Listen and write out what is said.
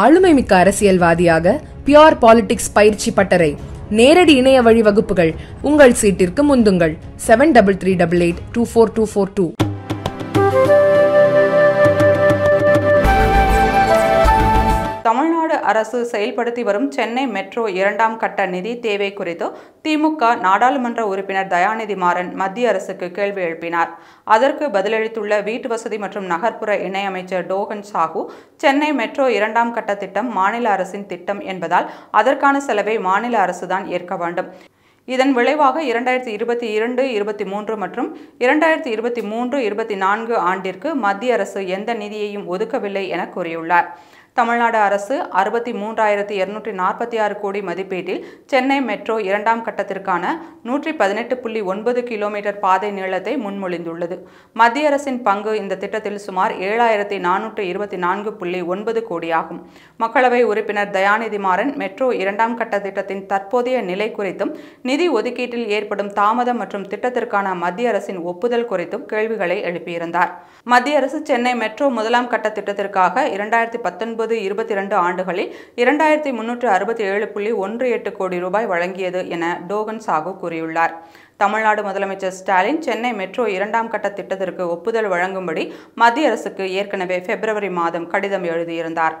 ஆளுமை மிக்க அரசியல்வாதியாக பியோர் பாலிடிக்ஸ் பயிற்சி பட்டறை நேரடி இணைய வழி வகுப்புகள் உங்கள் சீட்டிற்கு முந்துங்கள் seven double three double eight two four two four two அரசு செயல்படுத்தி வரும் சென்னை மெட்ரோ இரண்டாம் கட்ட நிதி தேவை குறித்து திமுக நாடாளுமன்ற உறுப்பினர் தயாநிதி மாறன் மத்திய அரசுக்கு கேள்வி எழுப்பினார் அதற்கு பதிலளித்துள்ள வீட்டு வசதி மற்றும் நகர்ப்புற இணையமைச்சர் டோகன் சாகு சென்னை மெட்ரோ இரண்டாம் கட்ட திட்டம் மாநில அரசின் திட்டம் என்பதால் அதற்கான செலவை மாநில அரசுதான் ஏற்க வேண்டும் இதன் விளைவாக இரண்டாயிரத்தி இருபத்தி இரண்டு இருபத்தி மூன்று மற்றும் இரண்டாயிரத்தி இருபத்தி மூன்று இருபத்தி நான்கு ஆண்டிற்கு மத்திய அரசு எந்த நிதியையும் ஒதுக்கவில்லை என கூறியுள்ளார் தமிழ்நாடு அரசு அறுபத்தி மூன்றாயிரத்தி இருநூற்றி நாற்பத்தி ஆறு கோடி மதிப்பீட்டில் சென்னை மெட்ரோ இரண்டாம் கட்டத்திற்கான நூற்றி பதினெட்டு புள்ளி ஒன்பது கிலோமீட்டர் பாதை நீளத்தை முன்மொழிந்துள்ளது மத்திய அரசின் பங்கு இந்த திட்டத்தில் சுமார் ஏழாயிரத்தி நானூற்றி இருபத்தி நான்கு புள்ளி ஒன்பது கோடியாகும் மக்களவை உறுப்பினர் தயாநிதி மாறன் மெட்ரோ இரண்டாம் கட்ட திட்டத்தின் தற்போதைய நிலை குறித்தும் நிதி ஒதுக்கீட்டில் ஏற்படும் தாமதம் மற்றும் திட்டத்திற்கான மத்திய அரசின் ஒப்புதல் குறித்தும் கேள்விகளை எழுப்பியிருந்தார் மத்திய அரசு சென்னை மெட்ரோ முதலாம் கட்ட திட்டத்திற்காக இரண்டாயிரத்தி பத்தொன்பது பத்தொன்பது இருபத்தி ரெண்டு ஆண்டுகளில் இரண்டாயிரத்தி முன்னூற்று அறுபத்தி ஏழு புள்ளி ஒன்று எட்டு கோடி ரூபாய் வழங்கியது என டோகன் சாகு கூறியுள்ளார் தமிழ்நாடு முதலமைச்சர் ஸ்டாலின் சென்னை மெட்ரோ இரண்டாம் கட்ட திட்டத்திற்கு ஒப்புதல் வழங்கும்படி மத்திய அரசுக்கு ஏற்கனவே பிப்ரவரி மாதம் கடிதம் எழுதியிருந்தார்